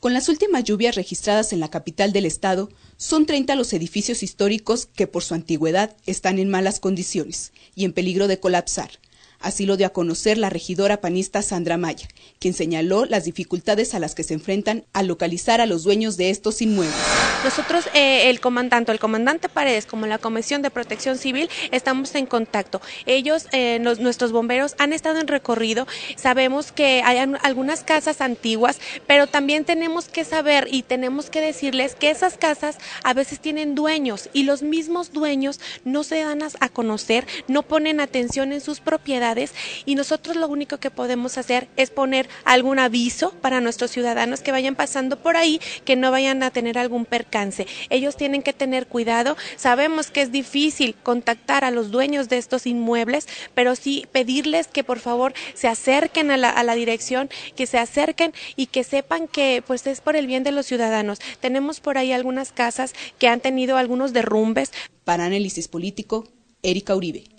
Con las últimas lluvias registradas en la capital del estado, son 30 los edificios históricos que por su antigüedad están en malas condiciones y en peligro de colapsar. Así lo dio a conocer la regidora panista Sandra Maya, quien señaló las dificultades a las que se enfrentan al localizar a los dueños de estos inmuebles. Nosotros, eh, el comandante, el comandante Paredes, como la Comisión de Protección Civil, estamos en contacto. Ellos, eh, nuestros bomberos, han estado en recorrido. Sabemos que hay algunas casas antiguas, pero también tenemos que saber y tenemos que decirles que esas casas a veces tienen dueños y los mismos dueños no se dan a conocer, no ponen atención en sus propiedades y nosotros lo único que podemos hacer es poner algún aviso para nuestros ciudadanos que vayan pasando por ahí, que no vayan a tener algún percance alcance. Ellos tienen que tener cuidado. Sabemos que es difícil contactar a los dueños de estos inmuebles, pero sí pedirles que por favor se acerquen a la, dirección, que se acerquen y que sepan que pues es por el bien de los ciudadanos. Tenemos por ahí algunas casas que han tenido algunos derrumbes. Para análisis político, Erika Uribe.